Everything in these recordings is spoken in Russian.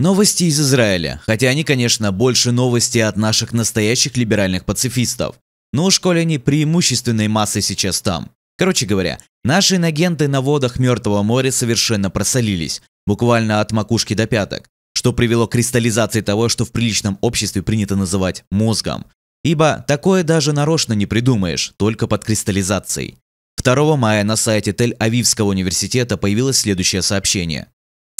Новости из Израиля, хотя они, конечно, больше новости от наших настоящих либеральных пацифистов. Но уж коли они преимущественной массой сейчас там. Короче говоря, наши инагенты на водах Мертвого моря совершенно просолились, буквально от макушки до пяток, что привело к кристаллизации того, что в приличном обществе принято называть мозгом. Ибо такое даже нарочно не придумаешь, только под кристаллизацией. 2 мая на сайте Тель-Авивского университета появилось следующее сообщение.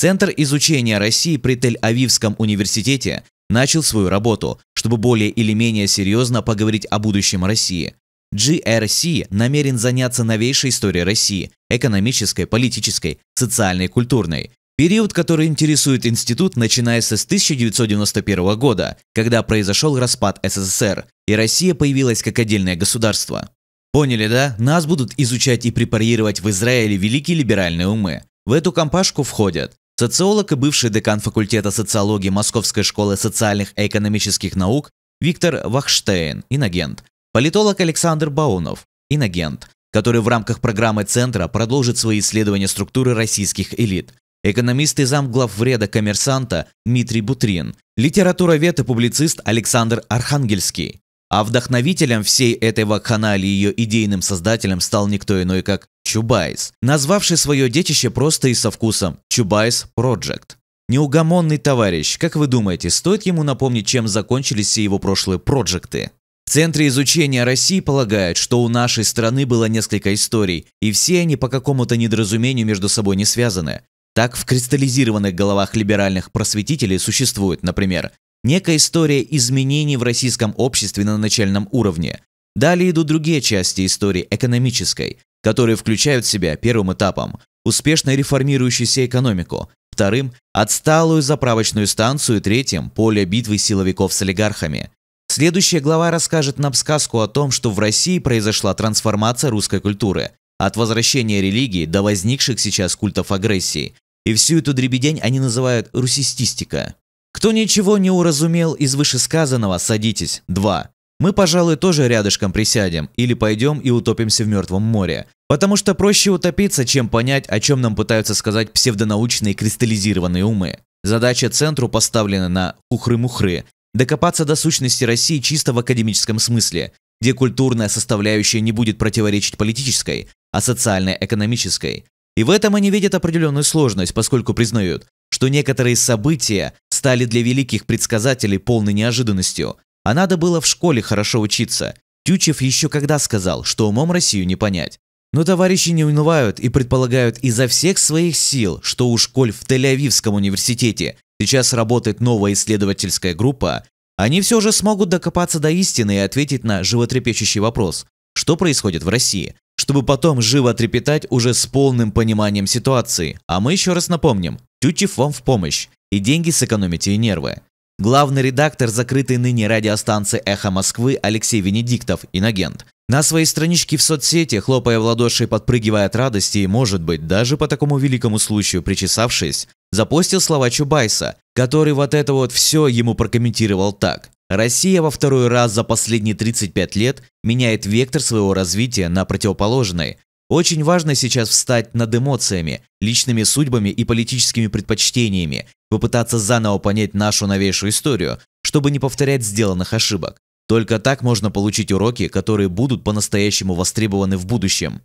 Центр изучения России при Тель-Авивском университете начал свою работу, чтобы более или менее серьезно поговорить о будущем России. GRC намерен заняться новейшей историей России – экономической, политической, социальной, культурной. Период, который интересует институт, начинается с 1991 года, когда произошел распад СССР, и Россия появилась как отдельное государство. Поняли, да? Нас будут изучать и препарировать в Израиле великие либеральные умы. В эту компашку входят Социолог и бывший декан факультета социологии Московской школы социальных и экономических наук Виктор Вахштейн, иногент, политолог Александр Баунов, иногент, который в рамках программы Центра продолжит свои исследования структуры российских элит, экономист и замглаввреда коммерсанта Дмитрий Бутрин, литературовед и публицист Александр Архангельский. А вдохновителем всей этой вакханалии и ее идейным создателем стал никто иной, как Чубайс, назвавший свое детище просто и со вкусом «Чубайс Project. Неугомонный товарищ, как вы думаете, стоит ему напомнить, чем закончились все его прошлые проекты? В Центре изучения России полагают, что у нашей страны было несколько историй, и все они по какому-то недоразумению между собой не связаны. Так в кристаллизированных головах либеральных просветителей существует, например, некая история изменений в российском обществе на начальном уровне. Далее идут другие части истории экономической, которые включают в себя первым этапом успешно реформирующуюся экономику, вторым – отсталую заправочную станцию и третьим – поле битвы силовиков с олигархами. Следующая глава расскажет нам сказку о том, что в России произошла трансформация русской культуры от возвращения религии до возникших сейчас культов агрессии. И всю эту дребедень они называют русистистика. Кто ничего не уразумел из вышесказанного, садитесь. 2. Мы, пожалуй, тоже рядышком присядем или пойдем и утопимся в мертвом море. Потому что проще утопиться, чем понять, о чем нам пытаются сказать псевдонаучные кристаллизированные умы. Задача центру поставлена на хухры – докопаться до сущности России чисто в академическом смысле, где культурная составляющая не будет противоречить политической, а социально-экономической. И в этом они видят определенную сложность, поскольку признают, что некоторые события стали для великих предсказателей полной неожиданностью, а надо было в школе хорошо учиться. Тючев еще когда сказал, что умом Россию не понять. Но товарищи не унывают и предполагают изо всех своих сил, что у школь в Тель-Авивском университете сейчас работает новая исследовательская группа, они все же смогут докопаться до истины и ответить на животрепещущий вопрос, что происходит в России, чтобы потом живо трепетать уже с полным пониманием ситуации. А мы еще раз напомним, Тютчев вам в помощь, и деньги сэкономите и нервы главный редактор закрытой ныне радиостанции «Эхо Москвы» Алексей Венедиктов, инагент. На своей страничке в соцсети, хлопая в ладоши и подпрыгивая от радости, и, может быть, даже по такому великому случаю причесавшись, запостил слова Чубайса, который вот это вот все ему прокомментировал так. Россия во второй раз за последние 35 лет меняет вектор своего развития на противоположный, очень важно сейчас встать над эмоциями, личными судьбами и политическими предпочтениями, попытаться заново понять нашу новейшую историю, чтобы не повторять сделанных ошибок. Только так можно получить уроки, которые будут по-настоящему востребованы в будущем.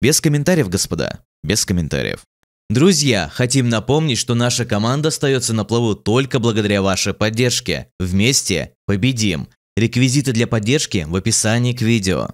Без комментариев, господа, без комментариев. Друзья, хотим напомнить, что наша команда остается на плаву только благодаря вашей поддержке. Вместе победим! Реквизиты для поддержки в описании к видео.